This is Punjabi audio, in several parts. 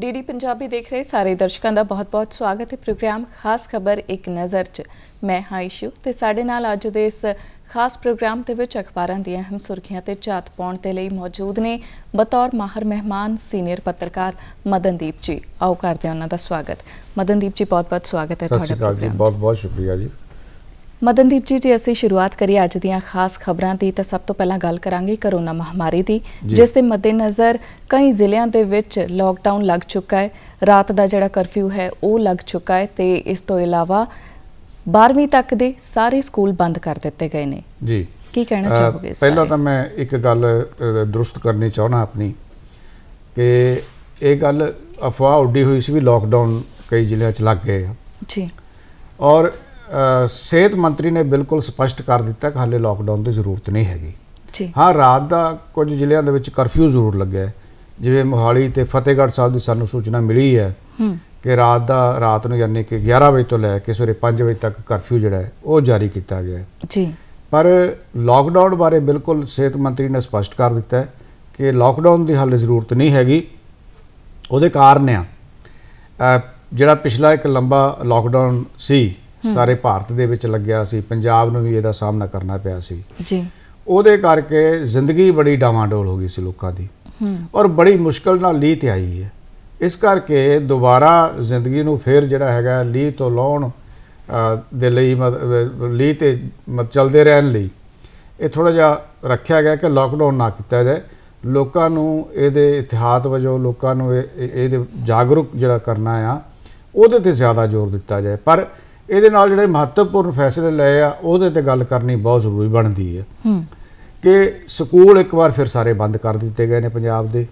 ਡੀਡੀ ਪੰਜਾਬੀ ਦੇਖ ਰਹੇ ਸਾਰੇ ਦਰਸ਼ਕਾਂ ਦਾ ਬਹੁਤ-ਬਹੁਤ ਸਵਾਗਤ ਹੈ ਪ੍ਰੋਗਰਾਮ ਖਾਸ ਖਬਰ ਇੱਕ ਨਜ਼ਰ 'ਚ ਮੈਂ ਹਾਂ ਇਸ਼ੂ ਤੇ ਸਾਡੇ ਨਾਲ ਅੱਜ ਦੇ ਇਸ ਖਾਸ ਪ੍ਰੋਗਰਾਮ ਦੇ ਵਿੱਚ ਅਖਬਾਰਾਂ ਦੀਆਂ ਅਹਿਮ ਸੁਰਖੀਆਂ ਤੇ ਝਾਤ ਪਾਉਣ ਦੇ ਲਈ ਮੌਜੂਦ ਨੇ ਬਤੌਰ ਮਾਹਰ ਮਹਿਮਾਨ ਸੀਨੀਅਰ ਪੱਤਰਕਾਰ ਮਦਨਦੀਪ ਜੀ ਆਓ ਕਰਦੇ ਹਾਂ ਉਹਨਾਂ ਦਾ ਸਵਾਗਤ ਮਦਨਦੀਪ ਜੀ ਬਹੁਤ-ਬਹੁਤ ਸਵਾਗਤ ਹੈ ਤੁਹਾਡਾ ਪ੍ਰੋਗਰਾਮ ਬਹੁਤ-ਬਹੁਤ ਸ਼ੁਕਰੀਆ ਜੀ ਮਦਨਦੀਪ ਜੀ ਜੇ ਅਸੀਂ ਸ਼ੁਰੂਆਤ ਕਰੀਏ ਅੱਜ ਦੀਆਂ ਖਾਸ ਖਬਰਾਂ ਦੀ ਤਾਂ ਸਭ ਤੋਂ ਪਹਿਲਾਂ ਗੱਲ ਕਰਾਂਗੇ ਕਰੋਨਾ ਮਹਾਮਾਰੀ ਦੀ ਜਿਸ ਦੇ ਮੱਦੇਨਜ਼ਰ ਕਈ ਜ਼ਿਲ੍ਹਿਆਂ ਦੇ ਵਿੱਚ ਲਾਕਡਾਊਨ ਲੱਗ ਚੁੱਕਾ ਹੈ ਰਾਤ ਦਾ ਜਿਹੜਾ ਕਰਫਿਊ ਹੈ ਉਹ ਲੱਗ ਚੁੱਕਾ ਹੈ ਤੇ ਇਸ ਤੋਂ ਇਲਾਵਾ 12ਵੀਂ ਤੱਕ ਦੇ ਸਾਰੇ ਸਕੂਲ ਬੰਦ ਕਰ ਦਿੱਤੇ ਗਏ ਨੇ ਜੀ ਕੀ ਕਹਿਣਾ ਚਾਹੋਗੇ ਇਸ ਪਹਿਲਾਂ ਤਾਂ ਮੈਂ ਇੱਕ ਗੱਲ ਦਰੁਸਤ ਕਰਨੀ ਚਾਹਣਾ ਆਪਣੀ ਕਿ ਇਹ ਗੱਲ ਅਫਵਾਹ ਉੱਡੀ ਹੋਈ ਸੀ ਵੀ ਲਾਕਡਾਊਨ ਕਈ ਜ਼ਿਲ੍ਹਿਆਂ 'ਚ ਲੱਗ ਗਏ ਜੀ ਔਰ ਸਿਹਤ ਮੰਤਰੀ ਨੇ ਬਿਲਕੁਲ ਸਪਸ਼ਟ ਕਰ ਦਿੱਤਾ ਕਿ ਹਾਲੇ ਲਾਕਡਾਊਨ ਦੀ ਜ਼ਰੂਰਤ ਨਹੀਂ ਹੈਗੀ ਜੀ ਹਾਂ ਰਾਤ ਦਾ ਕੁਝ ਜ਼ਿਲ੍ਹਿਆਂ ਦੇ ਵਿੱਚ ਕਰਫਿਊ ਜ਼ਰੂਰ ਲੱਗਿਆ ਜਿਵੇਂ ਮੋਹਾਲੀ ਤੇ ਫਤਿਹਗੜ੍ਹ ਸਾਹਿਬ ਦੀ ਸਾਨੂੰ ਸੂਚਨਾ ਮਿਲੀ ਹੈ ਕਿ ਰਾਤ ਦਾ ਰਾਤ ਨੂੰ ਯਾਨੀ ਕਿ 11 ਵਜੇ ਤੋਂ ਲੈ ਕੇ ਸਵੇਰੇ 5 ਵਜੇ ਤੱਕ ਕਰਫਿਊ ਜਿਹੜਾ ਹੈ ਉਹ ਜਾਰੀ ਕੀਤਾ ਗਿਆ ਜੀ ਪਰ ਲਾਕਡਾਊਨ ਬਾਰੇ ਬਿਲਕੁਲ ਸਿਹਤ ਮੰਤਰੀ ਨੇ ਸਪਸ਼ਟ ਕਰ ਦਿੱਤਾ ਕਿ ਲਾਕਡਾਊਨ ਦੀ ਹਾਲੇ ਜ਼ਰੂਰਤ ਨਹੀਂ ਹੈਗੀ ਉਹਦੇ ਕਾਰਨ ਆ ਜਿਹੜਾ ਪਿਛਲਾ ਇੱਕ ਲੰਬਾ ਲਾਕਡਾਊਨ ਸੀ ਸਾਰੇ ਭਾਰਤ ਦੇ ਵਿੱਚ ਲੱਗਿਆ ਸੀ ਪੰਜਾਬ ਨੂੰ ਵੀ ਇਹਦਾ ਸਾਹਮਣਾ ਕਰਨਾ ਪਿਆ ਸੀ ਜੀ ਉਹਦੇ ਕਰਕੇ ਜ਼ਿੰਦਗੀ ਬੜੀ ਡਾਵਾਂਡੋਲ ਹੋ ਗਈ ਸੀ ਲੋਕਾਂ ਦੀ ਔਰ ਬੜੀ ਮੁਸ਼ਕਲ ਨਾਲ ਲੀਹ ਤੇ ਆਈ ਹੈ ਇਸ ਕਰਕੇ ਦੁਬਾਰਾ ਜ਼ਿੰਦਗੀ ਨੂੰ ਫੇਰ ਜਿਹੜਾ ਹੈਗਾ ਲੀਹ ਤੋਂ ਲਾਉਣ ਦੇ ਲਈ ਲੀਹ ਤੇ ਚੱਲਦੇ ਰਹਿਣ ਲਈ ਇਹ ਥੋੜਾ ਜਿਹਾ ਰੱਖਿਆ ਗਿਆ ਕਿ ਲਾਕਡਾਊਨ ਨਾ ਕੀਤਾ ਜਾਏ ਲੋਕਾਂ ਨੂੰ ਇਹਦੇ ਇਤਿਹਾਸ ਵਜੋਂ ਲੋਕਾਂ ਨੂੰ ਇਹਦੇ ਜਾਗਰੂਕ ਜਿਹੜਾ ਕਰਨਾ ਆ ਉਹਦੇ ਤੇ ਜ਼ਿਆਦਾ ਜ਼ੋਰ ਦਿੱਤਾ ਜਾਏ ਪਰ ਇਹਦੇ ਨਾਲ ਜਿਹੜੇ ਮਹੱਤਵਪੂਰਨ ਫੈਸਲੇ ਲਏ ਆ ਉਹਦੇ ਤੇ ਗੱਲ ਕਰਨੀ ਬਹੁਤ ਜ਼ਰੂਰੀ ਬਣਦੀ ਹੈ ਕਿ ਸਕੂਲ ਇੱਕ ਵਾਰ ਫਿਰ ਸਾਰੇ ਬੰਦ ਕਰ ਦਿੱਤੇ ਗਏ ਨੇ ਪੰਜਾਬ ਦੇ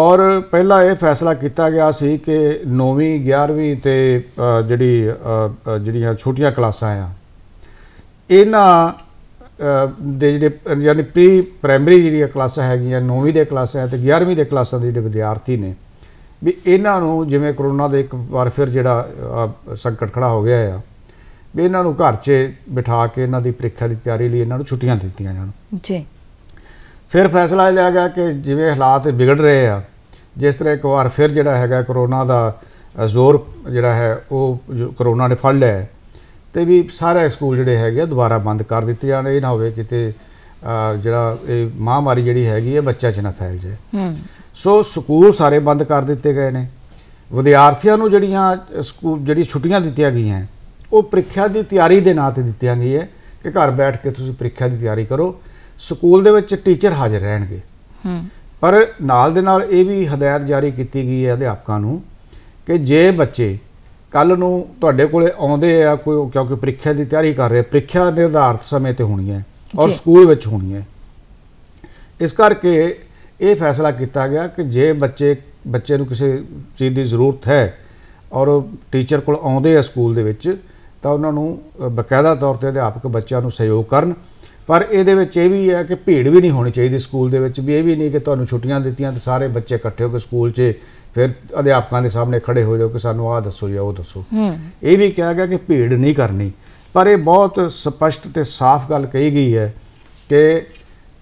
ਔਰ ਪਹਿਲਾ ਇਹ ਫੈਸਲਾ ਕੀਤਾ ਗਿਆ ਸੀ ਕਿ 9ਵੀਂ 11ਵੀਂ ਤੇ ਜਿਹੜੀ ਜਿਹੜੀਆਂ ਛੋਟੀਆਂ ਕਲਾਸਾਂ ਆ ਇਹਨਾਂ ਦੇ ਜਿਹੜੇ ਯਾਨੀ ਪ੍ਰੀ ਪ੍ਰਾਇਮਰੀ ਜਿਹੜੀਆਂ ਕਲਾਸਾਂ ਹੈਗੀਆਂ 9ਵੀਂ ਦੇ ਕਲਾਸਾਂ ਤੇ 11ਵੀਂ ਦੇ ਕਲਾਸਾਂ ਦੇ ਜਿਹੜੇ ਵਿਦਿਆਰਥੀ ਨੇ ਵੀ ਇਹਨਾਂ ਨੂੰ ਜਿਵੇਂ ਕਰੋਨਾ ਦੇ ਇੱਕ ਵਾਰ ਫਿਰ ਜਿਹੜਾ ਸੰਕਟ ਖੜਾ ਹੋ ਗਿਆ ਆ ਵੀ ਇਹਨਾਂ ਨੂੰ ਘਰ 'ਚ ਬਿਠਾ ਕੇ ਇਹਨਾਂ ਦੀ ਪ੍ਰੀਖਿਆ ਦੀ ਤਿਆਰੀ ਲਈ ਇਹਨਾਂ ਨੂੰ ਛੁੱਟੀਆਂ ਦਿੱਤੀਆਂ ਜਾਣ ਜੀ ਫਿਰ ਫੈਸਲਾ ਲਿਆ ਗਿਆ ਕਿ ਜਿਵੇਂ ਹਾਲਾਤ ਵਿਗੜ ਰਹੇ ਆ ਜਿਸ ਤਰ੍ਹਾਂ ਇੱਕ ਵਾਰ ਫਿਰ ਜਿਹੜਾ ਹੈਗਾ ਕਰੋਨਾ ਦਾ ਜ਼ੋਰ ਜਿਹੜਾ ਹੈ ਉਹ ਕਰੋਨਾ ਨੇ ਫੜ ਲਿਆ ਤੇ ਵੀ ਸਾਰੇ ਸਕੂਲ ਜਿਹੜੇ ਹੈਗੇ ਆ ਦੁਬਾਰਾ ਬੰਦ ਕਰ ਦਿੱਤੇ ਜਾਣ ਇਹ ਨਾ ਹੋਵੇ ਕਿਤੇ ਜਿਹੜਾ ਇਹ ਮਹਾਮਾਰੀ ਜਿਹੜੀ ਹੈਗੀ ਹੈ ਬੱਚਾ 'ਚ ਨਾ ਫੈਲ ਜਾਏ ਹੂੰ ਸੋ ਸਕੂਲ ਸਾਰੇ ਬੰਦ ਕਰ ਦਿੱਤੇ ਗਏ ਨੇ ਵਿਦਿਆਰਥੀਆਂ ਨੂੰ ਜਿਹੜੀਆਂ ਸਕੂਲ ਜਿਹੜੀ ਛੁੱਟੀਆਂ ਦਿੱਤੀਆਂ ਗਈਆਂ ਉਹ ਪ੍ਰੀਖਿਆ ਦੀ ਤਿਆਰੀ ਦੇ ਨਾਂ ਤੇ ਦਿੱਤੀਆਂ ਗਈਆਂ ਕਿ ਘਰ ਬੈਠ ਕੇ ਤੁਸੀਂ ਪ੍ਰੀਖਿਆ ਦੀ ਤਿਆਰੀ ਕਰੋ ਸਕੂਲ ਦੇ ਵਿੱਚ ਟੀਚਰ ਹਾਜ਼ਰ ਰਹਿਣਗੇ ਪਰ ਨਾਲ ਦੇ ਨਾਲ ਇਹ ਵੀ ਹਦਾਇਤ ਜਾਰੀ ਕੀਤੀ ਗਈ ਹੈ ਅਧਿਆਪਕਾਂ ਨੂੰ ਕਿ ਜੇ ਬੱਚੇ ਕੱਲ ਨੂੰ ਤੁਹਾਡੇ ਕੋਲੇ ਆਉਂਦੇ ਆ ਕੋਈ ਕਿਉਂਕਿ ਪ੍ਰੀਖਿਆ ਦੀ ਤਿਆਰੀ ਕਰ ਰਹੇ ਪ੍ਰੀਖਿਆ ਨਿਰਧਾਰਤ ਸਮੇਂ ਤੇ ਹੋਣੀ ਹੈ ਔਰ ਸਕੂਲ ਵਿੱਚ ਹੋਣੀ ਹੈ ਇਸ ਕਰਕੇ ਇਹ ਫੈਸਲਾ ਕੀਤਾ ਗਿਆ ਕਿ ਜੇ ਬੱਚੇ ਬੱਚੇ ਨੂੰ ਕਿਸੇ ਚੀਜ਼ ਦੀ ਜ਼ਰੂਰਤ ਹੈ ਔਰ ਟੀਚਰ ਕੋਲ ਆਉਂਦੇ ਆ ਸਕੂਲ ਦੇ ਵਿੱਚ ਤਾਂ ਉਹਨਾਂ ਨੂੰ ਬਕਾਇਦਾ ਤੌਰ ਤੇ ਅਧਿਆਪਕ ਬੱਚਿਆਂ ਨੂੰ ਸਹਿਯੋਗ ਕਰਨ ਪਰ ਇਹਦੇ ਵਿੱਚ ਇਹ ਵੀ ਹੈ ਕਿ ਭੀੜ ਵੀ ਨਹੀਂ ਹੋਣੀ ਚਾਹੀਦੀ ਸਕੂਲ ਦੇ ਵਿੱਚ ਵੀ ਇਹ ਵੀ ਨਹੀਂ ਕਿ ਤੁਹਾਨੂੰ ਛੁੱਟੀਆਂ ਦਿੱਤੀਆਂ ਤੇ ਸਾਰੇ ਬੱਚੇ ਇਕੱਠੇ ਹੋ ਕੇ ਸਕੂਲ 'ਚ ਫਿਰ ਅਧਿਆਪਕਾਂ ਦੇ ਸਾਹਮਣੇ ਖੜੇ ਹੋ ਜਾਓ ਕਿ ਸਾਨੂੰ ਆਹ ਦੱਸੋ ਜਾਂ ਉਹ ਦੱਸੋ ਇਹ ਵੀ ਕਿਹਾ ਗਿਆ ਕਿ ਭੀੜ ਨਹੀਂ ਕਰਨੀ ਪਰ ਇਹ ਬਹੁਤ ਸਪਸ਼ਟ ਤੇ ਸਾਫ਼ ਗੱਲ ਕਹੀ ਗਈ ਹੈ ਕਿ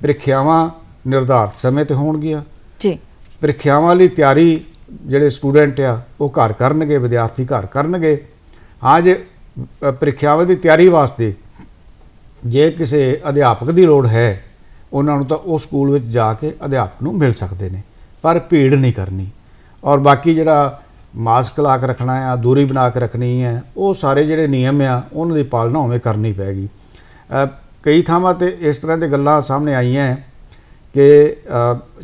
ਪ੍ਰੀਖਿਆਵਾਂ ਨਿਰਧਾਰਤ ਸਮੇਂ ਤੇ ਹੋਣਗੀਆਂ ਜੀ ਪ੍ਰੀਖਿਆਵਾਂ ਲਈ ਤਿਆਰੀ ਜਿਹੜੇ ਸਟੂਡੈਂਟ ਆ ਉਹ ਘਰ ਕਰਨਗੇ ਵਿਦਿਆਰਥੀ ਘਰ ਕਰਨਗੇ ਹਾਂ ਜੇ ਪ੍ਰੀਖਿਆਵਾਂ ਦੀ ਤਿਆਰੀ ਵਾਸਤੇ ਜੇ ਕਿਸੇ ਅਧਿਆਪਕ ਦੀ ਲੋੜ ਹੈ ਉਹਨਾਂ ਨੂੰ ਤਾਂ ਉਹ ਸਕੂਲ ਵਿੱਚ ਜਾ ਕੇ ਅਧਿਆਪਕ ਨੂੰ ਮਿਲ ਸਕਦੇ ਨੇ ਪਰ ਭੀੜ ਨਹੀਂ ਕਰਨੀ ਔਰ ਬਾਕੀ ਜਿਹੜਾ ਮਾਸਕ ਲਾ ਕੇ ਰੱਖਣਾ ਆ ਦੂਰੀ ਬਣਾ ਕੇ ਰੱਖਣੀ ਹੈ ਉਹ ਸਾਰੇ ਜਿਹੜੇ ਨਿਯਮ ਆ ਉਹਨਾਂ ਦੀ ਪਾਲਣਾ ਹੋਵੇ ਕਰਨੀ ਪੈਗੀ ਕਈ ਥਾਵਾਂ ਤੇ ਇਸ ਤਰ੍ਹਾਂ ਦੇ ਗੱਲਾਂ ਸਾਹਮਣੇ ਆਈਆਂ ਕਿ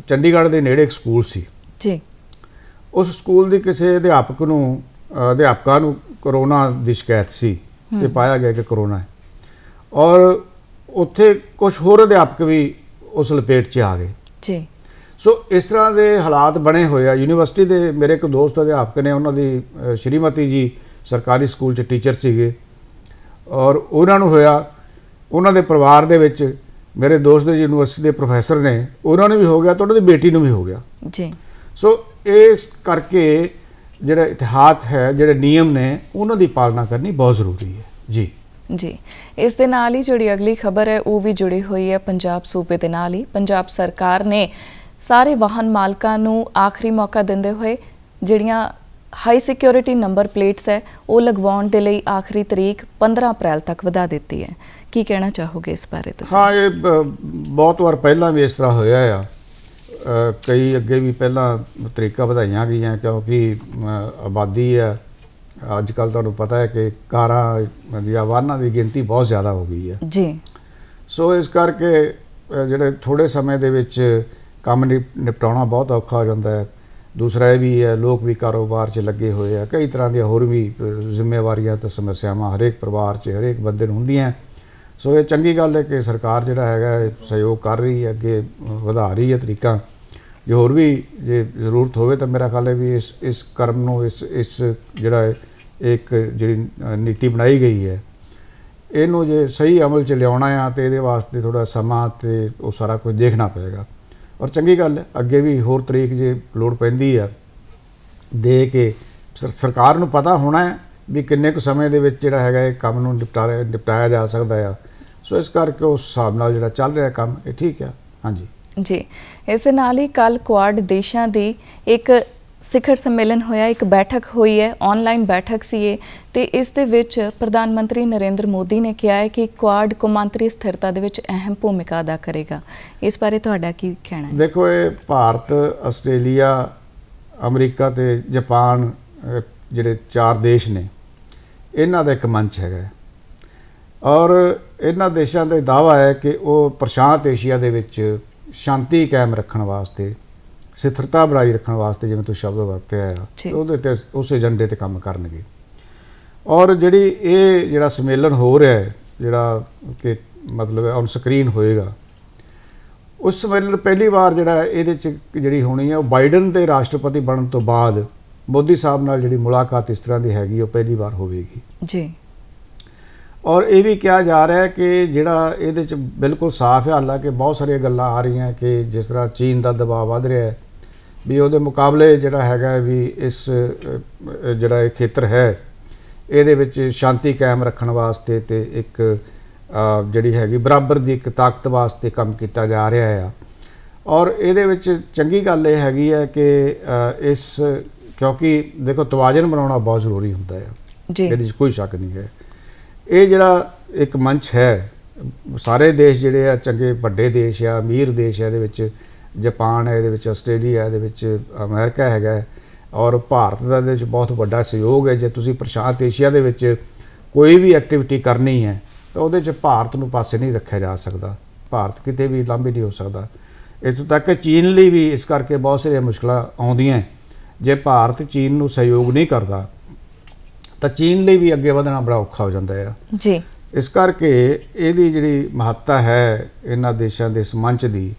ਚੰਡੀਗੜ੍ਹ ਦੇ ਨੇੜੇ ਇੱਕ ਸਕੂਲ ਸੀ ਜੀ ਉਸ ਸਕੂਲ ਦੇ ਕਿਸੇ ਅਧਿਆਪਕ ਨੂੰ ਅਧਿਆਪਕਾਂ ਨੂੰ ਕਰੋਨਾ ਦੀ ਸ਼ਿਕਾਇਤ ਸੀ ਤੇ ਪਾਇਆ ਗਿਆ ਕਿ ਕਰੋਨਾ ਹੈ ਔਰ ਉੱਥੇ ਕੁਝ ਹੋਰ ਅਧਿਆਪਕ ਵੀ ਉਸ ਲਪੇਟ 'ਚ ਆ ਗਏ ਜੀ ਸੋ ਇਸ ਤਰ੍ਹਾਂ ਦੇ ਹਾਲਾਤ ਬਣੇ ਹੋਏ ਆ ਯੂਨੀਵਰਸਿਟੀ ਦੇ ਮੇਰੇ ਇੱਕ ਦੋਸਤ ਅਧਿਆਪਕ ਨੇ ਉਹਨਾਂ ਦੀ ਸ਼੍ਰੀਮਤੀ ਜੀ ਸਰਕਾਰੀ ਸਕੂਲ 'ਚ ਟੀਚਰ ਸੀਗੇ ਔਰ ਉਹਨਾਂ ਨੂੰ ਹੋਇਆ ਉਹਨਾਂ ਦੇ ਪਰਿਵਾਰ ਦੇ ਵਿੱਚ ਮੇਰੇ ਦੋਸਤ ਦੇ ਯੂਨੀਵਰਸਿਟੀ ਦੇ ਪ੍ਰੋਫੈਸਰ ਨੇ ਉਹਨਾਂ ਨੂੰ ਵੀ ਹੋ ਗਿਆ ਤੇ ਉਹਨਾਂ ਦੀ ਬੇਟੀ ਨੂੰ ਵੀ ਹੋ ਗਿਆ ਜੀ ਸੋ ਇਹ ਕਰਕੇ ਜਿਹੜਾ ਇਤਿਹਾਸ ਹੈ ਜਿਹੜੇ ਨਿਯਮ ਨੇ ਉਹਨਾਂ ਦੀ ਪਾਲਣਾ ਕਰਨੀ ਬਹੁਤ ਜ਼ਰੂਰੀ ਹੈ ਜੀ ਜੀ ਇਸ ਦੇ ਨਾਲ ਹੀ ਜਿਹੜੀ ਅਗਲੀ ਖਬਰ ਹੈ ਉਹ ਵੀ ਜੁੜੀ ਹੋਈ ਹੈ ਪੰਜਾਬ ਸੂਬੇ ਦੇ ਨਾਲ ਹੀ ਪੰਜਾਬ ਸਰਕਾਰ ਨੇ ਸਾਰੇ ਵਾਹਨ ਮਾਲਕਾਂ ਨੂੰ ਆਖਰੀ ਮੌਕਾ ਦਿੰਦੇ ਹੋਏ ਜਿਹੜੀਆਂ ਹਾਈ ਸਿਕਿਉਰਿਟੀ ਨੰਬਰ ਪਲੇਟਸ ਹੈ ਉਹ ਲਗਵਾਉਣ ਦੇ ਲਈ ਆਖਰੀ ਤਰੀਕ 15 ਅਪ੍ਰੈਲ ਤੱਕ ਵਧਾ ਦਿੱਤੀ ਹੈ ਕੀ ਕਹਿਣਾ ਚਾਹੋਗੇ ਇਸ ਬਾਰੇ ਤੁਸੀਂ ਹਾਂ ਇਹ ਬਹੁਤ ਵਾਰ ਪਹਿਲਾਂ ਵੀ ਇਸ ਤਰ੍ਹਾਂ ਹੋਇਆ ਆ ਕਈ ਅੱਗੇ ਵੀ ਪਹਿਲਾਂ ਤਰੀਕਾ ਵਧਾਈਆਂ ਗਈਆਂ ਕਿਉਂਕਿ ਆਬਾਦੀ ਆ ਅੱਜ ਕੱਲ ਤੁਹਾਨੂੰ ਪਤਾ ਹੈ ਕਿ ਕਾਰਾਂ ਜਾਂ ਵਾਹਨਾਂ ਦੀ ਗਿਣਤੀ ਬਹੁਤ ਜ਼ਿਆਦਾ ਹੋ ਗਈ ਹੈ ਜੀ ਸੋ ਇਸ ਕਰਕੇ ਜਿਹੜੇ ਥੋੜੇ ਸਮੇਂ ਦੇ ਵਿੱਚ ਕੰਮ ਨਿਪਟਾਉਣਾ ਬਹੁਤ ਔਖਾ ਹੋ ਜਾਂਦਾ ਹੈ ਦੂਸਰਾ ਇਹ ਵੀ ਹੈ ਲੋਕ ਵੀ ਕਾਰੋਬਾਰ 'ਚ ਲੱਗੇ ਹੋਏ ਆ ਕਈ ਤਰ੍ਹਾਂ ਦੀਆਂ ਹੋਰ ਵੀ ਜ਼ਿੰਮੇਵਾਰੀਆਂ ਤੇ ਸਮੱਸਿਆਵਾਂ ਹਰੇਕ ਪਰਿਵਾਰ 'ਚ ਹਰੇਕ ਬੰਦੇ ਨੂੰ ਹੁੰਦੀਆਂ ਸੋ ਇਹ ਚੰਗੀ ਗੱਲ ਹੈ ਕਿ ਸਰਕਾਰ ਜਿਹੜਾ ਹੈਗਾ ਸਹਿਯੋਗ ਕਰ ਰਹੀ ਹੈ ਅੱਗੇ ਵਧਾ ਰਹੀ ਹੈ ਤਰੀਕਾ ਜੇ ਹੋਰ ਵੀ ਜੇ ਜ਼ਰੂਰਤ ਹੋਵੇ ਤਾਂ ਮੇਰਾ ਖਿਆਲ ਹੈ ਵੀ ਇਸ ਇਸ ਕਰਮ ਨੂੰ ਇਸ ਇਸ ਜਿਹੜਾ ਇੱਕ ਜਿਹੜੀ ਨੀਤੀ ਬਣਾਈ ਗਈ ਹੈ ਇਹਨੂੰ ਜੇ ਸਹੀ ਅਮਲ ਚ ਲਿਆਉਣਾ ਆ ਤੇ ਇਹਦੇ ਵਾਸਤੇ ਥੋੜਾ ਸਮਾਂ ਤੇ ਉਹ ਸਾਰਾ ਕੁਝ ਦੇਖਣਾ ਪਏਗਾ ਔਰ ਚੰਗੀ ਗੱਲ ਹੈ ਅੱਗੇ ਵੀ ਹੋਰ ਤਰੀਕ ਜੇ ਲੋੜ ਪੈਂਦੀ ਆ ਦੇ ਕੇ ਸਰਕਾਰ ਨੂੰ ਪਤਾ ਹੋਣਾ ਹੈ ਵੀ ਕਿੰਨੇ ਕੁ ਸਮੇਂ ਦੇ ਵਿੱਚ ਜਿਹੜਾ ਹੈਗਾ ਇਹ ਕੰਮ ਨੂੰ ਨਿਪਟਾਇਆ ਨਿਪਟਾਇਆ ਜਾ ਸਕਦਾ ਆ ਸੋ ਇਸ ਕਰਕੇ ਉਸ ਹਿਸਾਬ ਨਾਲ ਜਿਹੜਾ ਚੱਲ ਰਿਹਾ ਕੰਮ ਇਹ ਠੀਕ ਆ ਹਾਂਜੀ ਜੀ ਇਸ ਦੇ ਨਾਲ ਹੀ ਕੱਲ ਕੁਆਡ ਦੇਸ਼ਾਂ ਦੀ ਇੱਕ ਸਿਖਰ ਸੰਮੇਲਨ ਹੋਇਆ ਇੱਕ ਬੈਠਕ ਹੋਈ ਹੈ ਆਨਲਾਈਨ ਬੈਠਕ ਸੀ ਇਹ ਤੇ ਇਸ ਦੇ ਵਿੱਚ ਪ੍ਰਧਾਨ ਮੰਤਰੀ ਨਰਿੰਦਰ ਮੋਦੀ ਨੇ ਕਿਹਾ ਹੈ ਕਿ ਕੁਆਡ ਕੌਮਾਂਤਰੀ ਸਥਿਰਤਾ ਦੇ ਵਿੱਚ ਅਹਿਮ ਭੂਮਿਕਾ ਅਦਾ ਕਰੇਗਾ ਇਸ ਬਾਰੇ ਤੁਹਾਡਾ ਕੀ ਕਹਿਣਾ ਹੈ ਦੇਖੋ ਇਹ ਭਾਰਤ ਆਸਟ੍ਰੇਲੀਆ ਅਮਰੀਕਾ ਤੇ ਜਾਪਾਨ ਜਿਹੜੇ ਚਾਰ ਦੇਸ਼ ਨੇ ਇਹਨਾਂ ਦਾ ਇੱਕ ਮੰਚ ਹੈਗਾ ਔਰ ਇਹਨਾਂ ਦੇਸ਼ਾਂ ਦਾ ਦਾਵਾ ਹੈ ਕਿ ਉਹ ਪ੍ਰਸ਼ਾਂਤ ਏਸ਼ੀਆ ਦੇ ਵਿੱਚ ਸ਼ਾਂਤੀ ਕਾਇਮ ਰੱਖਣ ਵਾਸਤੇ ਸਥਿਰਤਾ ਬਣਾਈ ਰੱਖਣ ਵਾਸਤੇ ਜਿਵੇਂ ਤੁਸੀਂ ਸ਼ਬਦ ਵਰਤਿਆ ਆ ਉਹਦੇ ਤੇ ਉਸ ਏਜੰਡੇ ਤੇ ਕੰਮ ਕਰਨਗੇ ਔਰ ਜਿਹੜੀ ਇਹ ਜਿਹੜਾ ਸੰਮੇਲਨ ਹੋ ਰਿਹਾ ਹੈ ਜਿਹੜਾ ਕਿ ਮਤਲਬ ਔਨ ਸਕਰੀਨ ਹੋਏਗਾ ਉਸ ਸੰਮੇਲਨ ਪਹਿਲੀ ਵਾਰ ਜਿਹੜਾ ਇਹਦੇ ਚ ਜਿਹੜੀ ਹੋਣੀ ਹੈ ਉਹ ਬਾਈਡਨ ਦੇ ਰਾਸ਼ਟਰਪਤੀ ਬਣਨ ਤੋਂ ਬਾਅਦ ਮੋਦੀ ਸਾਹਿਬ ਨਾਲ ਜਿਹੜੀ ਮੁਲਾਕਾਤ ਇਸ ਤਰ੍ਹਾਂ ਦੀ ਹੈਗੀ ਉਹ ਪਹਿਲੀ ਵਾਰ ਹੋਵੇਗੀ ਜੀ ਔਰ ਇਹ ਵੀ ਕਿਹਾ ਜਾ ਰਿਹਾ ਹੈ ਕਿ ਜਿਹੜਾ ਇਹਦੇ ਚ ਬਿਲਕੁਲ ਸਾਫ਼ ਹੈ ਹਾਲਾਂਕਿ ਬਹੁਤ ਸਾਰੀਆਂ ਗੱਲਾਂ ਆ ਰਹੀਆਂ ਕਿ ਜਿਸ ਤਰ੍ਹਾਂ ਚੀਨ ਦਾ ਦਬਾਅ ਵਧ ਰਿਹਾ ਹੈ ਵੀ ਉਹਦੇ ਮੁਕਾਬਲੇ ਜਿਹੜਾ ਹੈਗਾ ਵੀ ਇਸ ਜਿਹੜਾ ਇਹ ਖੇਤਰ ਹੈ ਇਹਦੇ ਵਿੱਚ ਸ਼ਾਂਤੀ ਕਾਇਮ ਰੱਖਣ ਵਾਸਤੇ ਤੇ ਇੱਕ ਜਿਹੜੀ ਹੈਗੀ ਬਰਾਬਰ ਦੀ ਇੱਕ ਤਾਕਤ ਵਾਸਤੇ ਕੰਮ ਕੀਤਾ ਜਾ ਰਿਹਾ ਹੈ ਔਰ ਇਹਦੇ ਵਿੱਚ ਚੰਗੀ ਗੱਲ ਇਹ ਹੈਗੀ ਹੈ ਕਿ ਇਸ ਕਿਉਂਕਿ ਦੇਖੋ ਤਵਾਜ਼ਨ ਬਣਾਉਣਾ ਬਹੁਤ ਜ਼ਰੂਰੀ ਹੁੰਦਾ ਹੈ ਜੀ ਇਹਦੇ ਵਿੱਚ ਕੋਈ ਸ਼ੱਕ ਨਹੀਂ ਹੈ ਇਹ ਜਿਹੜਾ ਇੱਕ ਮੰਚ ਹੈ ਸਾਰੇ ਦੇਸ਼ ਜਿਹੜੇ ਆ ਚੰਗੇ ਵੱਡੇ ਦੇਸ਼ ਆ ਅਮੀਰ ਦੇਸ਼ ਆ ਇਹਦੇ ਵਿੱਚ ਜਾਪਾਨ ਹੈ ਇਹਦੇ ਵਿੱਚ ਆਸਟ੍ਰੇਲੀਆ ਇਹਦੇ ਵਿੱਚ ਅਮਰੀਕਾ ਹੈਗਾ ਔਰ ਭਾਰਤ ਦਾ ਦੇ ਵਿੱਚ ਬਹੁਤ ਵੱਡਾ ਸਹਿਯੋਗ ਹੈ ਜੇ ਤੁਸੀਂ ਪ੍ਰਸ਼ਾਂਤ ਏਸ਼ੀਆ ਦੇ ਵਿੱਚ ਕੋਈ ਵੀ ਐਕਟੀਵਿਟੀ ਕਰਨੀ ਹੈ ਤਾਂ ਉਹਦੇ 'ਚ ਭਾਰਤ ਨੂੰ ਪਾਸੇ ਨਹੀਂ ਰੱਖਿਆ ਜਾ ਸਕਦਾ ਭਾਰਤ ਕਿਤੇ ਵੀ ਲੰਬੀ ਨਹੀਂ ਹੋ ਸਕਦਾ ਇਤੋਂ ਤੱਕ ਚੀਨ ਲਈ ਵੀ ਇਸ ਕਰਕੇ ਬਹੁਤ ਸਾਰੀਆਂ ਮੁਸ਼ਕਲਾਂ ਆਉਂਦੀਆਂ ਜੇ ਭਾਰਤ ਚੀਨ ਨੂੰ ਸਹਿਯੋਗ ਨਹੀਂ ਕਰਦਾ ਤਾਂ ਚੀਨ ਲਈ ਵੀ ਅੱਗੇ ਵਧਣਾ ਬੜਾ ਔਖਾ ਹੋ ਜਾਂਦਾ ਹੈ ਜੀ ਇਸ ਕਰਕੇ ਇਹਦੀ ਜਿਹੜੀ ਮਹੱਤਤਾ ਹੈ ਇਹਨਾਂ ਦੇਸ਼ਾਂ ਦੇ ਸਮੰਚ ਦੀ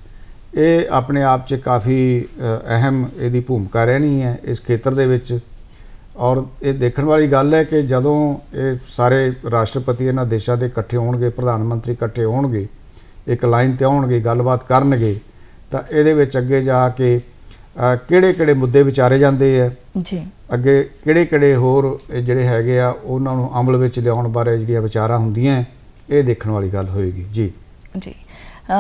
ਇਹ ਆਪਣੇ ਆਪ 'ਚ ਕਾਫੀ ਅਹਿਮ ਇਹਦੀ ਭੂਮਿਕਾ ਰਹਿਣੀ ਹੈ ਇਸ ਖੇਤਰ ਦੇ ਵਿੱਚ ਔਰ ਇਹ ਦੇਖਣ ਵਾਲੀ ਗੱਲ ਹੈ ਕਿ ਜਦੋਂ ਇਹ ਸਾਰੇ ਰਾਸ਼ਟਰਪਤੀ ਇਹਨਾਂ ਦੇਸ਼ਾਂ ਦੇ ਇਕੱਠੇ ਹੋਣਗੇ ਪ੍ਰਧਾਨ ਮੰਤਰੀ ਇਕੱਠੇ ਹੋਣਗੇ ਇੱਕ ਲਾਈਨ ਤੇ ਆਉਣਗੇ ਗੱਲਬਾਤ ਕਰਨਗੇ ਤਾਂ ਇਹਦੇ ਵਿੱਚ ਅੱਗੇ ਜਾ ਕੇ ਕਿਹੜੇ ਕਿਹੜੇ ਮੁੱਦੇ ਵਿਚਾਰੇ ਜਾਂਦੇ ਆ ਜੀ ਅੱਗੇ ਕਿਹੜੇ ਕਿਹੜੇ ਹੋਰ ਜਿਹੜੇ ਹੈਗੇ ਆ ਉਹਨਾਂ ਨੂੰ ਅਮਲ ਵਿੱਚ ਲਿਆਉਣ ਬਾਰੇ ਜਿਹੜੀਆਂ ਵਿਚਾਰਾਂ ਹੁੰਦੀਆਂ ਇਹ ਦੇਖਣ ਵਾਲੀ ਗੱਲ ਹੋਏਗੀ ਜੀ ਜੀ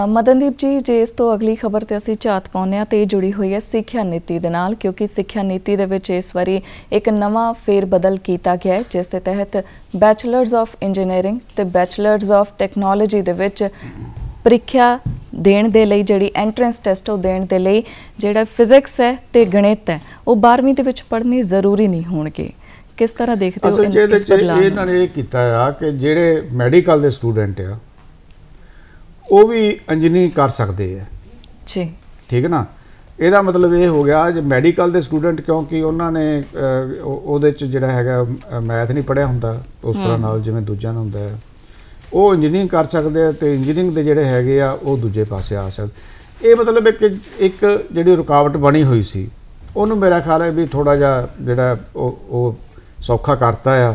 ਮਦਨਦੀਪ ਜੀ ਜੇ ਇਸ ਤੋਂ ਅਗਲੀ ਖਬਰ ਤੇ ਅਸੀਂ ਝਾਤ ਪਾਉਂਦੇ ਆ ਤੇ ਇਹ ਜੁੜੀ ਹੋਈ ਹੈ ਸਿੱਖਿਆ ਨੀਤੀ ਦੇ ਨਾਲ ਕਿਉਂਕਿ ਸਿੱਖਿਆ ਨੀਤੀ ਦੇ ਵਿੱਚ ਇਸ ਵਾਰੀ ਇੱਕ ਨਵਾਂ ਫੇਰ ਬਦਲ ਕੀਤਾ ਗਿਆ ਹੈ ਜਿਸ ਦੇ ਤਹਿਤ ਬੈਚਲਰਸ ਆਫ ਇੰਜੀਨੀਅਰਿੰਗ ਤੇ ਬੈਚਲਰਸ ਆਫ ਟੈਕਨੋਲੋਜੀ ਦੇ ਵਿੱਚ ਪ੍ਰੀਖਿਆ ਦੇਣ ਦੇ ਲਈ ਜਿਹੜੀ ਐਂਟਰੈਂਸ ਟੈਸਟ ਉਹ ਦੇਣ ਦੇ ਲਈ ਜਿਹੜਾ ਫਿਜ਼ਿਕਸ ਹੈ ਤੇ ਗਣਿਤ ਹੈ ਉਹ 12ਵੀਂ ਦੇ ਵਿੱਚ ਪੜ੍ਹਨੀ ਜ਼ਰੂਰੀ ਨਹੀਂ ਹੋਣਗੇ ਕਿਸ ਤਰ੍ਹਾਂ ਦੇਖਦੇ ਹੋ ਇਸ ਬਦਲਾਅ ਨੂੰ ਇਹਨਾਂ ਨੇ ਇਹ ਕੀਤਾ ਆ ਕਿ ਜਿਹੜੇ ਮੈਡੀਕਲ ਦੇ ਸਟੂਡੈਂਟ ਆ ਉਹ ਵੀ ਇੰਜੀਨੀਅਰ ਕਰ ਸਕਦੇ ਆ ਜੀ ਠੀਕ ਹੈ ਨਾ ਇਹਦਾ ਮਤਲਬ ਇਹ ਹੋ ਗਿਆ ਜੇ ਮੈਡੀਕਲ ਦੇ ਸਟੂਡੈਂਟ ਕਿਉਂਕਿ ਉਹਨਾਂ ਨੇ ਉਹਦੇ ਚ ਜਿਹੜਾ ਹੈਗਾ ਮੈਥ ਨਹੀਂ ਪੜਿਆ ਹੁੰਦਾ ਉਸ ਤਰ੍ਹਾਂ ਨਾਲ ਜਿਵੇਂ ਦੂਜਿਆਂ ਨੂੰ ਹੁੰਦਾ ਹੈ ਉਹ ਇੰਜੀਨੀਅਰਿੰਗ ਕਰ ਸਕਦੇ ਆ ਤੇ ਇੰਜੀਨੀਅਰਿੰਗ ਦੇ ਜਿਹੜੇ ਹੈਗੇ ਆ ਉਹ ਦੂਜੇ ਪਾਸੇ ਆ ਸਕਦੇ ਇਹ ਮਤਲਬ ਇੱਕ ਇੱਕ ਜਿਹੜੀ ਰੁਕਾਵਟ ਬਣੀ ਹੋਈ ਸੀ ਉਹਨੂੰ ਮੇਰਾ ਖਿਆਲ ਹੈ ਵੀ ਥੋੜਾ ਜਿਹਾ ਜਿਹੜਾ ਉਹ ਉਹ ਸੌਖਾ ਕਰਤਾ ਆ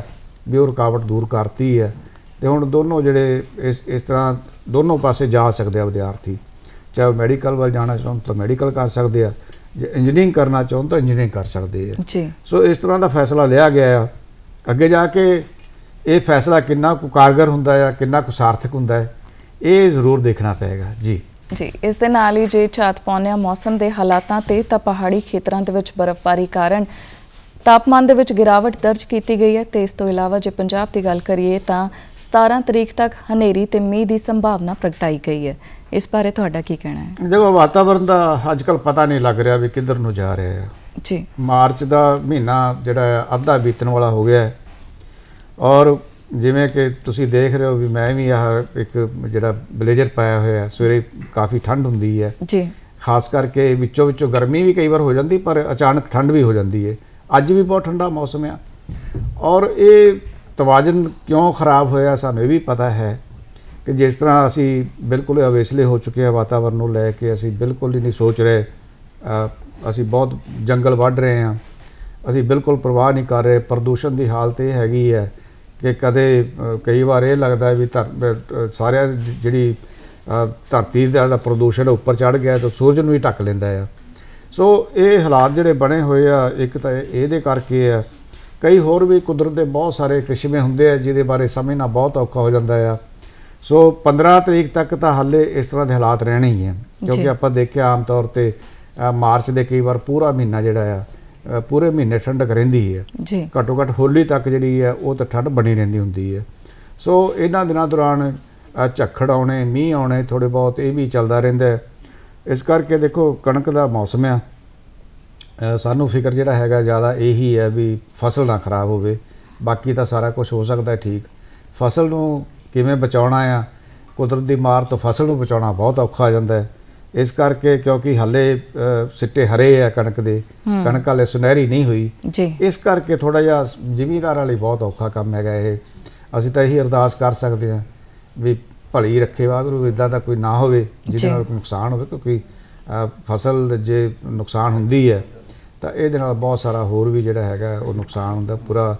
ਵੀ ਉਹ ਰੁਕਾਵਟ ਦੂਰ ਕਰਤੀ ਹੈ ਤੇ ਹੁਣ ਦੋਨੋਂ ਜਿਹੜੇ ਇਸ ਇਸ ਤਰ੍ਹਾਂ ਦੋਨੋਂ ਪਾਸੇ ਜਾ ਸਕਦੇ ਆ ਵਿਦਿਆਰਥੀ ਚਾਹੇ ਮੈਡੀਕਲ ਵੱਲ ਜਾਣਾ ਚਾਹੁਣ ਤਾਂ ਮੈਡੀਕਲ ਕਰ ਸਕਦੇ ਆ ਜੇ ਇੰਜੀਨੀਅਰਿੰਗ ਕਰਨਾ ਚਾਹੁਣ ਤਾਂ ਇੰਜੀਨੀਅਰਿੰਗ ਕਰ ਸਕਦੇ ਆ ਜੀ ਸੋ ਇਸ ਤਰ੍ਹਾਂ ਦਾ ਫੈਸਲਾ ਲਿਆ ਗਿਆ ਆ ਅੱਗੇ ਜਾ ਕੇ ਇਹ ਫੈਸਲਾ ਕਿੰਨਾ ਕੁ ਕਾਰਗਰ ਹੁੰਦਾ ਹੈ ਕਿੰਨਾ ਕੁ ਸਾਰਥਕ ਹੁੰਦਾ ਹੈ ਇਹ ਜ਼ਰੂਰ ਦੇਖਣਾ ਪਏਗਾ ਜੀ ਜੀ ਇਸ ਦੇ ਨਾਲ ਹੀ ਜੇ ਛਾਤ ਪੌਨਿਆ ਮੌਸਮ ਦੇ ਹਾਲਾਤਾਂ ਤੇ ਤਾਂ ਪਹਾੜੀ ਖੇਤਰਾਂ ਦੇ ਵਿੱਚ ਬਰਫ਼ਬਾਰੀ ਕਾਰਨ ਤਾਪਮਾਨ ਦੇ ਵਿੱਚ ਗਿਰਾਵਟ ਦਰਜ ਕੀਤੀ ਗਈ ਹੈ ਤੇ ਇਸ ਤੋਂ ਇਲਾਵਾ ਜੇ ਪੰਜਾਬ ਦੀ ਗੱਲ ਕਰੀਏ ਤਾਂ 17 ਤਰੀਕ ਤੱਕ ਹਨੇਰੀ ਤੇ ਮੀਂਹ ਦੀ ਸੰਭਾਵਨਾ ਪ੍ਰਗਟਾਈ ਗਈ ਹੈ ਇਸ ਬਾਰੇ ਤੁਹਾਡਾ ਕੀ ਕਹਿਣਾ ਹੈ ਦੇਖੋ ਵਾਤਾਵਰਣ ਦਾ ਅੱਜਕੱਲ ਪਤਾ ਨਹੀਂ ਲੱਗ ਰਿਹਾ ਵੀ ਕਿੱਧਰ ਨੂੰ ਜਾ ਰਿਹਾ ਹੈ ਜੀ ਮਾਰਚ ਦਾ ਮਹੀਨਾ ਜਿਹੜਾ ਅੱਧਾ ਬੀਤਣ ਵਾਲਾ ਹੋ ਗਿਆ ਹੈ ਔਰ ਜਿਵੇਂ ਕਿ ਤੁਸੀਂ ਦੇਖ ਰਹੇ ਹੋ ਵੀ ਮੈਂ ਵੀ ਆ ਇੱਕ ਜਿਹੜਾ ਬਲੇਜ਼ਰ ਪਾਇਆ ਹੋਇਆ ਸਵੇਰੇ ਕਾਫੀ ਠੰਡ ਹੁੰਦੀ ਹੈ ਜੀ ਖਾਸ ਕਰਕੇ ਵਿੱਚੋਂ ਵਿੱਚੋਂ ਗਰਮੀ ਵੀ ਕਈ ਵਾਰ ਹੋ ਜਾਂਦੀ ਪਰ ਅਚਾਨਕ ਠੰਡ ਵੀ ਹੋ ਜਾਂਦੀ ਹੈ ਅੱਜ ਵੀ ਬਹੁਤ ਠੰਡਾ ਮੌਸਮ ਆ ਔਰ ਇਹ ਤਵਾਜ਼ਨ ਕਿਉਂ ਖਰਾਬ ਹੋਇਆ ਸਾਨੂੰ ਇਹ ਵੀ ਪਤਾ ਹੈ ਕਿ ਜਿਸ ਤਰ੍ਹਾਂ ਅਸੀਂ ਬਿਲਕੁਲ ਅਵੇਸਲੇ ਹੋ ਚੁੱਕੇ ਆ ਵਾਤਾਵਰਨ ਨੂੰ ਲੈ ਕੇ ਅਸੀਂ ਬਿਲਕੁਲ ਹੀ ਨਹੀਂ ਸੋਚ ਰਹੇ ਅਸੀਂ ਬਹੁਤ ਜੰਗਲ ਵੱਢ ਰਹੇ ਆ ਅਸੀਂ ਬਿਲਕੁਲ ਪਰਵਾਹ ਨਹੀਂ ਕਰ ਰਹੇ ਪ੍ਰਦੂਸ਼ਣ ਦੀ ਹਾਲਤ ਇਹ ਹੈਗੀ ਹੈ ਕਿ ਕਦੇ ਕਈ ਵਾਰ ਇਹ ਲੱਗਦਾ ਵੀ ਸਾਰਿਆਂ ਜਿਹੜੀ ਧਰਤੀ ਦਾ ਪ੍ਰਦੂਸ਼ਣ ਉੱਪਰ ਚੜ ਗਿਆ ਤਾਂ ਸੂਰਜ ਨੂੰ ਹੀ ਟੱਕ ਲੈਂਦਾ ਆ ਸੋ ਇਹ ਹਾਲਾਤ ਜਿਹੜੇ ਬਣੇ ਹੋਏ ਆ ਇੱਕ ਤਾਂ ਇਹਦੇ ਕਰਕੇ ਆ ਕਈ ਹੋਰ ਵੀ ਕੁਦਰਤ ਦੇ ਬਹੁਤ ਸਾਰੇ ਕਿਸ਼ਮੇ ਹੁੰਦੇ ਆ ਜਿਹਦੇ ਬਾਰੇ ਸਮਝਣਾ ਬਹੁਤ ਔਖਾ ਹੋ ਜਾਂਦਾ ਆ ਸੋ 15 ਤਰੀਕ ਤੱਕ ਤਾਂ ਹੱਲੇ ਇਸ ਤਰ੍ਹਾਂ ਦੇ ਹਾਲਾਤ ਰਹਿਣੇ ਹੀ ਆ ਕਿਉਂਕਿ ਆਪਾਂ ਦੇਖਿਆ ਆਮ ਤੌਰ ਤੇ ਮਾਰਚ ਦੇ ਕਈ ਵਾਰ ਪੂਰਾ ਮਹੀਨਾ ਜਿਹੜਾ ਆ ਪੂਰੇ ਮਹੀਨੇ ਠੰਡਕ ਰਹਿੰਦੀ ਹੈ ਜੀ ਘੱਟੋ ਘੱਟ ਹੋਲੀ ਤੱਕ ਜਿਹੜੀ ਹੈ ਉਹ ਤਾਂ ਠੰਡ ਬਣੀ ਰਹਿੰਦੀ ਹੁੰਦੀ ਹੈ ਸੋ ਇਹਨਾਂ ਦਿਨਾਂ ਦੌਰਾਨ ਝੱਖੜ ਆਉਣੇ ਮੀਂਹ ਆਉਣੇ ਥੋੜੇ ਬਹੁਤ ਇਹ ਵੀ ਚੱਲਦਾ ਰਹਿੰਦਾ ਇਸ ਕਰਕੇ ਦੇਖੋ ਕਣਕ ਦਾ ਮੌਸਮ ਆ ਸਾਨੂੰ ਫਿਕਰ ਜਿਹੜਾ ਹੈਗਾ ਜ਼ਿਆਦਾ ਇਹੀ ਹੈ ਵੀ ਫਸਲ ਨਾ ਖਰਾਬ ਹੋਵੇ ਬਾਕੀ ਤਾਂ ਸਾਰਾ ਕੁਝ ਹੋ ਸਕਦਾ ਠੀਕ ਫਸਲ ਨੂੰ ਕਿਵੇਂ ਬਚਾਉਣਾ ਆ ਕੁਦਰਤ ਦੀ ਮਾਰ ਤੋਂ ਫਸਲ ਨੂੰ ਬਚਾਉਣਾ ਬਹੁਤ ਔਖਾ ਹੋ ਜਾਂਦਾ ਹੈ ਇਸ ਕਰਕੇ ਕਿਉਂਕਿ ਹੱਲੇ ਸਿੱਟੇ ਹਰੇ ਆ ਕਣਕ ਦੇ ਕਣਕ ਹਲੇ ਸੁਨਹਿਰੀ ਨਹੀਂ ਹੋਈ ਜੀ ਇਸ ਕਰਕੇ ਥੋੜਾ ਜਿਹਾ ਜ਼ਿਮੀਂਦਾਰਾਂ ਲਈ ਬਹੁਤ ਔਖਾ ਕੰਮ ਹੈਗਾ ਇਹ ਅਸੀਂ ਤਾਂ ਇਹੀ ਅਰਦਾਸ ਕਰ ਸਕਦੇ ਆ ਵੀ ਭਲੀ ਰੱਖੇ ਵਾਗਰੂ ਇਦਾਂ ਦਾ ਕੋਈ ਨਾ ਹੋਵੇ ਜਿਹਦੇ ਨਾਲ ਨੁਕਸਾਨ ਹੋਵੇ ਕਿਉਂਕਿ ਫਸਲ ਜੇ ਨੁਕਸਾਨ ਹੁੰਦੀ ਹੈ ਤਾਂ ਇਹਦੇ ਨਾਲ ਬਹੁਤ ਸਾਰਾ ਹੋਰ ਵੀ ਜਿਹੜਾ ਹੈਗਾ ਉਹ ਨੁਕਸਾਨ ਹੁੰਦਾ ਪੂਰਾ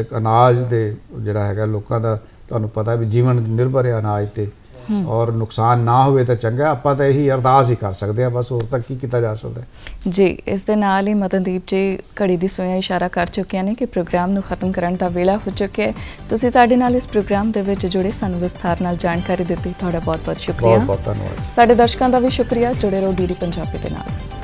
ਇੱਕ ਅਨਾਜ ਦੇ ਜਿਹੜਾ ਹੈਗਾ ਲੋਕਾਂ ਦਾ ਤੁਹਾਨੂੰ ਪਤਾ ਵੀ ਜੀਵਨ ਨਿਰਭਰ ਹੈ ਅਨਾਜ ਤੇ ਔਰ ਨੁਕਸਾਨ ਨਾ ਹੋਵੇ ਤਾਂ ਚੰਗਾ ਆਪਾਂ ਤਾਂ ਇਹੀ ਅਰਦਾਸ ਹੀ ਕਰ ਸਕਦੇ ਆ ਬਸ ਹੋਰ ਤੱਕ ਕੀ ਕੀਤਾ ਜਾ ਸਕਦਾ ਜੀ ਇਸ ਦੇ ਨਾਲ ਹੀ ਮਤਨਦੀਪ ਜੀ ਘੜੀ ਦੀ ਸੋਇਆ ਇਸ਼ਾਰਾ ਕਰ ਚੁੱਕੇ ਨੇ ਕਿ ਪ੍ਰੋਗਰਾਮ ਨੂੰ ਖਤਮ ਕਰਨ ਦਾ ਵੇਲਾ ਹੋ ਚੁੱਕਿਆ ਹੈ ਤੁਸੀਂ ਸਾਡੇ ਨਾਲ ਇਸ ਪ੍ਰੋਗਰਾਮ ਦੇ ਵਿੱਚ ਜੁੜੇ ਸਾਨੂੰ ਵਿਸਥਾਰ ਨਾਲ ਜਾਣਕਾਰੀ ਦਿੱਤੀ ਤੁਹਾਡਾ ਬਹੁਤ ਬਹੁਤ ਸ਼ੁਕਰੀਆ ਬਹੁਤ ਬਹੁਤ ਧੰਨਵਾਦ ਸਾਡੇ ਦਰਸ਼ਕਾਂ ਦਾ ਵੀ ਸ਼ੁਕਰੀਆ ਜੁੜੇ ਰਹੋ ਡੀਡੀ ਪੰਜਾਬੀ ਦੇ ਨਾਲ